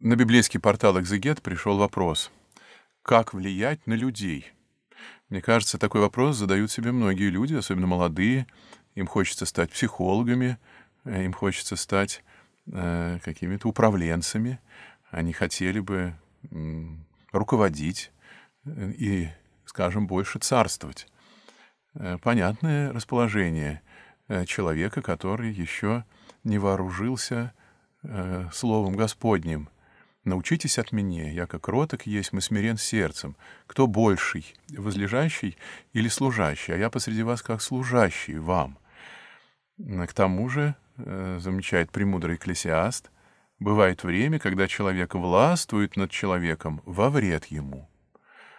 На библейский портал «Экзегет» пришел вопрос «Как влиять на людей?» Мне кажется, такой вопрос задают себе многие люди, особенно молодые. Им хочется стать психологами, э, им хочется стать э, какими-то управленцами. Они хотели бы э, руководить и, скажем, больше царствовать. Э, понятное расположение э, человека, который еще не вооружился э, Словом Господним — Научитесь от меня, я как роток есть, мы смирен сердцем. Кто больший, возлежащий или служащий? А я посреди вас как служащий вам. К тому же, э, замечает премудрый экклесиаст, бывает время, когда человек властвует над человеком во вред ему.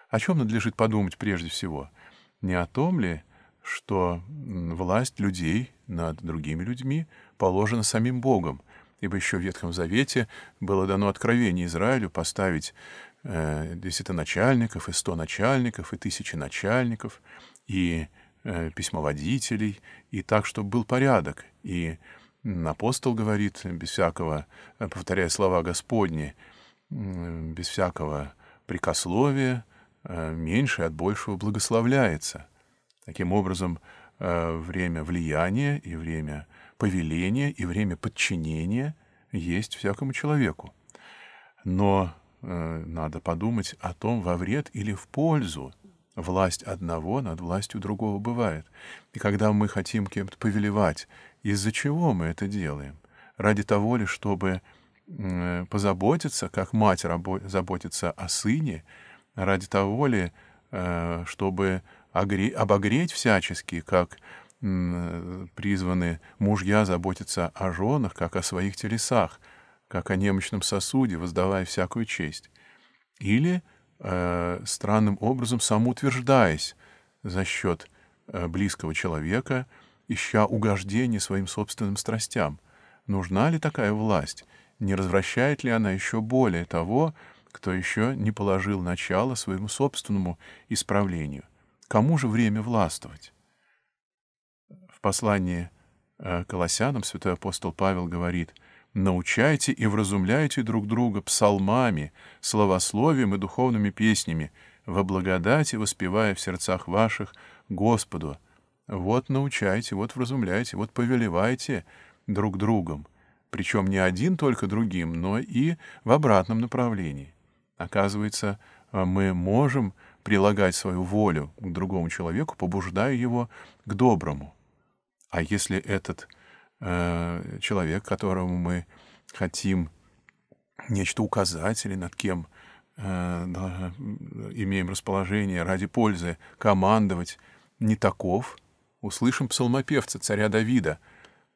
О чем надлежит подумать прежде всего? Не о том ли, что власть людей над другими людьми положена самим Богом, ибо еще в Ветхом Завете было дано откровение Израилю поставить э, десятоначальников и сто начальников и тысячи начальников и э, письмоводителей, и так, чтобы был порядок. И апостол говорит, без всякого, э, повторяя слова Господни, без всякого прикословия, э, меньше от большего благословляется. Таким образом, э, время влияния и время повеление и время подчинения есть всякому человеку. Но э, надо подумать о том, во вред или в пользу власть одного над властью другого бывает. И когда мы хотим кем-то повелевать, из-за чего мы это делаем? Ради того ли, чтобы э, позаботиться, как мать заботится о сыне, ради того ли, э, чтобы обогреть всячески, как Э, призваны мужья заботиться о женах, как о своих телесах, как о немощном сосуде, воздавая всякую честь. Или э, странным образом самоутверждаясь за счет э, близкого человека, ища угождение своим собственным страстям. Нужна ли такая власть? Не развращает ли она еще более того, кто еще не положил начало своему собственному исправлению? Кому же время властвовать? в послании э, к Колоссянам святой апостол Павел говорит, «Научайте и вразумляйте друг друга псалмами, словословием и духовными песнями, во благодати воспевая в сердцах ваших Господу. Вот научайте, вот вразумляйте, вот повелевайте друг другом, причем не один только другим, но и в обратном направлении. Оказывается, мы можем прилагать свою волю к другому человеку, побуждая его к доброму. А если этот э, человек, которому мы хотим нечто указать или над кем э, да, имеем расположение ради пользы командовать, не таков, услышим псалмопевца царя Давида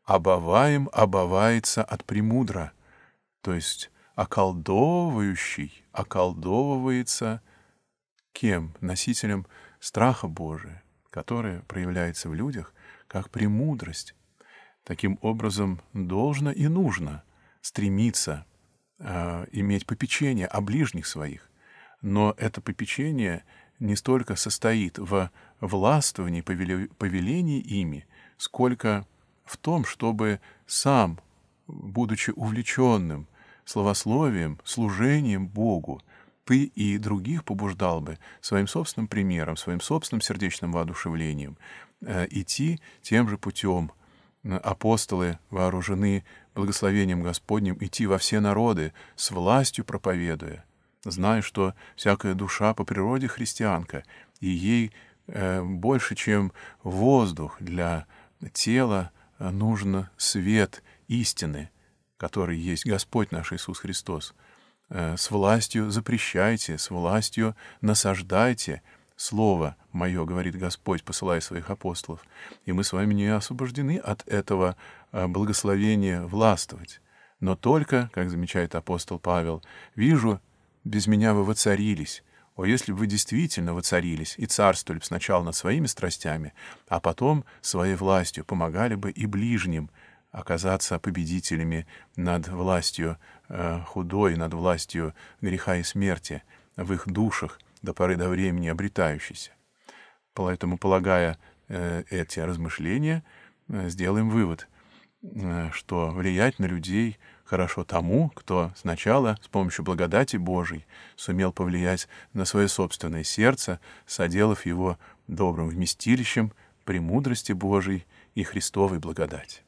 «Обоваем обовается от премудра», то есть околдовывающий околдовывается кем? Носителем страха Божия, который проявляется в людях — как премудрость. Таким образом, должно и нужно стремиться э, иметь попечение о ближних своих. Но это попечение не столько состоит в властвовании, повелении ими, сколько в том, чтобы сам, будучи увлеченным словословием, служением Богу, ты и других побуждал бы своим собственным примером, своим собственным сердечным воодушевлением э, идти тем же путем. Апостолы вооружены благословением Господним идти во все народы, с властью проповедуя, зная, что всякая душа по природе христианка, и ей э, больше, чем воздух для тела, э, нужен свет истины, который есть Господь наш Иисус Христос. Э, с властью запрещайте, с властью насаждайте. Слово мое, говорит Господь, посылая своих апостолов. И мы с вами не освобождены от этого э, благословения властвовать. Но только, как замечает апостол Павел, вижу, без меня вы воцарились. О, если бы вы действительно воцарились и царствовали бы сначала над своими страстями, а потом своей властью помогали бы и ближним, оказаться победителями над властью э, худой, над властью греха и смерти, в их душах до поры до времени обретающейся. Поэтому, полагая э, эти размышления, э, сделаем вывод, что влиять на людей хорошо тому, кто сначала с помощью благодати Божией сумел повлиять на свое собственное сердце, соделав его добрым вместилищем премудрости Божией и Христовой благодати.